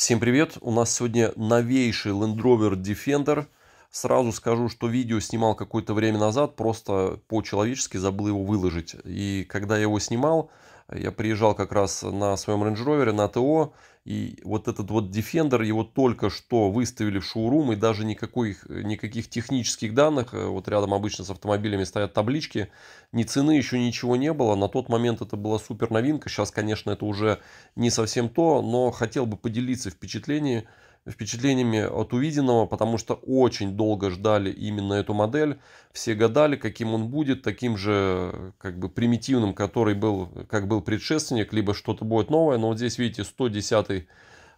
Всем привет! У нас сегодня новейший Land Rover Defender. Сразу скажу, что видео снимал какое-то время назад, просто по-человечески забыл его выложить. И когда я его снимал, я приезжал как раз на своем Range Rover, на ТО, и вот этот вот Defender, его только что выставили в шоурум, и даже никаких, никаких технических данных, э, вот рядом обычно с автомобилями стоят таблички, ни цены, еще ничего не было. На тот момент это была супер новинка, сейчас, конечно, это уже не совсем то, но хотел бы поделиться впечатлениями впечатлениями от увиденного, потому что очень долго ждали именно эту модель. Все гадали, каким он будет, таким же как бы примитивным, который был, как был предшественник, либо что-то будет новое. Но вот здесь, видите, 110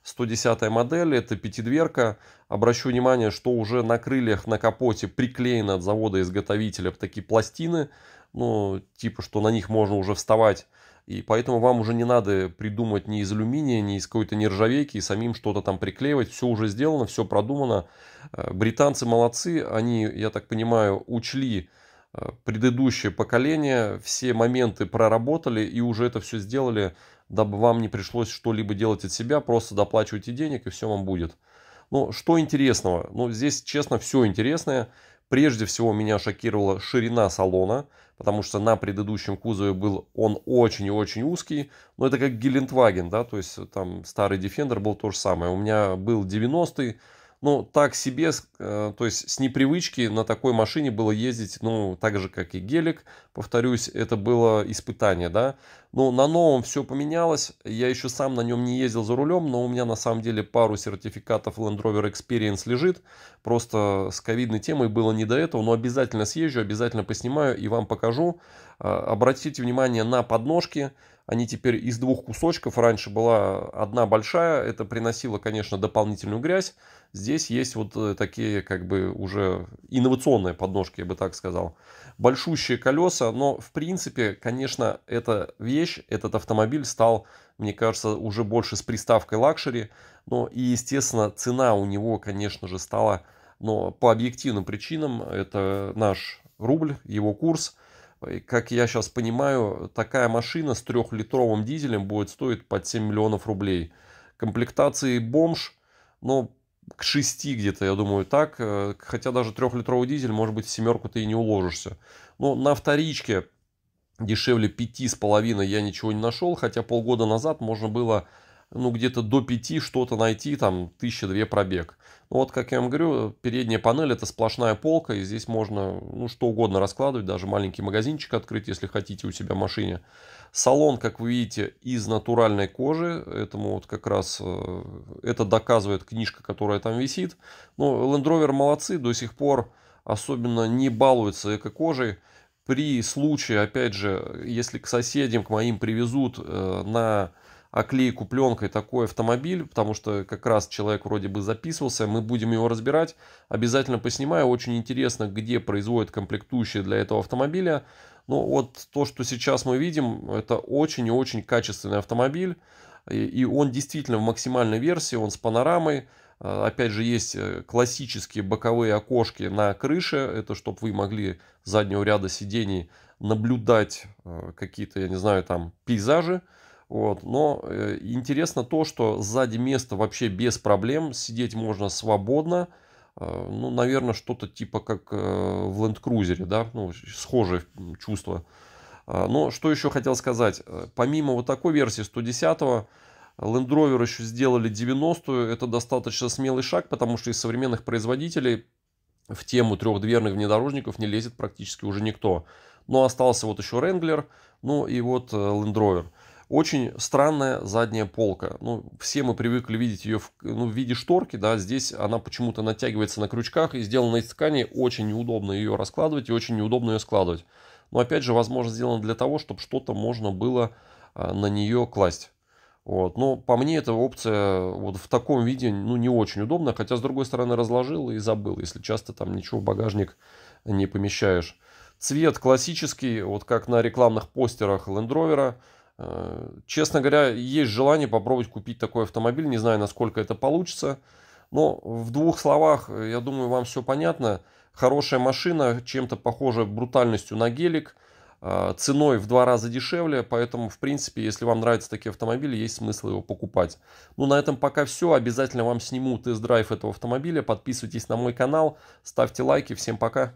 110 модель, это пятидверка. Обращу внимание, что уже на крыльях, на капоте приклеены от завода-изготовителя такие пластины, ну, типа, что на них можно уже вставать и поэтому вам уже не надо придумать ни из алюминия, ни из какой-то нержавейки и самим что-то там приклеивать. Все уже сделано, все продумано. Э, британцы молодцы, они, я так понимаю, учли э, предыдущее поколение, все моменты проработали и уже это все сделали, дабы вам не пришлось что-либо делать от себя, просто доплачивайте денег и все вам будет. Ну, что интересного? Ну, здесь, честно, все интересное. Прежде всего меня шокировала ширина салона, потому что на предыдущем кузове был он очень и очень узкий, но это как Гелендваген, да, то есть там старый Defender был то же самое. У меня был 90-й, ну, так себе, э, то есть с непривычки на такой машине было ездить, ну, так же, как и гелик, повторюсь, это было испытание, да. Но на новом все поменялось, я еще сам на нем не ездил за рулем, но у меня на самом деле пару сертификатов Land Rover Experience лежит, просто с ковидной темой было не до этого, но обязательно съезжу, обязательно поснимаю и вам покажу. Э, обратите внимание на подножки, они теперь из двух кусочков. Раньше была одна большая. Это приносило, конечно, дополнительную грязь. Здесь есть вот э, такие как бы уже инновационные подножки, я бы так сказал. Большущие колеса. Но в принципе, конечно, эта вещь, этот автомобиль стал, мне кажется, уже больше с приставкой лакшери. Но и, естественно, цена у него, конечно же, стала... Но по объективным причинам это наш рубль, его курс – как я сейчас понимаю, такая машина с трехлитровым дизелем будет стоить под 7 миллионов рублей. Комплектации бомж, но к 6 где-то, я думаю, так. Э, хотя даже трехлитровый дизель, может быть, в семерку ты и не уложишься. Но на вторичке дешевле пяти с половиной я ничего не нашел, хотя полгода назад можно было ну, где-то до 5 что-то найти, там, тысяча две пробег. Ну, вот, как я вам говорю, передняя панель – это сплошная полка, и здесь можно, ну, что угодно раскладывать, даже маленький магазинчик открыть, если хотите у себя в машине. Салон, как вы видите, из натуральной кожи, этому вот как раз, э, это доказывает книжка, которая там висит. но ну, Land Rover молодцы, до сих пор особенно не балуются эко-кожей при случае, опять же, если к соседям, к моим привезут э, на оклейку пленкой такой автомобиль, потому что как раз человек вроде бы записывался, мы будем его разбирать, обязательно поснимаю, очень интересно, где производят комплектующие для этого автомобиля. Ну вот то, что сейчас мы видим, это очень и очень качественный автомобиль, и он действительно в максимальной версии, он с панорамой, а, Опять же, есть э, классические боковые окошки на крыше. Это чтобы вы могли с заднего ряда сидений наблюдать э, какие-то, я не знаю, там пейзажи. Вот. Но э, интересно то, что сзади место вообще без проблем, сидеть можно свободно. Э, ну, наверное, что-то типа как э, в Land Cruiser, да, ну, схожее чувство. Э, но что еще хотел сказать, э, помимо вот такой версии 110-го, Land Rover еще сделали 90-ю, это достаточно смелый шаг, потому что из современных производителей в тему трехдверных внедорожников не лезет практически уже никто. Но остался вот еще Wrangler, ну и вот Land э, Rover. Очень странная задняя полка. Ну, все мы привыкли видеть ее в, ну, в виде шторки, да, здесь она почему-то натягивается на крючках и сделана из ткани. Очень неудобно ее раскладывать и очень неудобно ее складывать. Но опять же, возможно, сделано для того, чтобы что-то можно было а, на нее класть. Вот. Но по мне эта опция вот в таком виде ну, не очень удобна, хотя с другой стороны разложил и забыл, если часто там ничего в багажник не помещаешь. Цвет классический, вот как на рекламных постерах Land Roverа. Э, честно говоря, есть желание попробовать купить такой автомобиль. Не знаю, насколько это получится. Но в двух словах, э, я думаю, вам все понятно. Хорошая машина, чем-то похожа брутальностью на гелик, э, ценой в два раза дешевле, поэтому, в принципе, если вам нравятся такие автомобили, есть смысл его покупать. Ну, на этом пока все. Обязательно вам сниму тест-драйв этого автомобиля. Подписывайтесь на мой канал, ставьте лайки. Всем пока!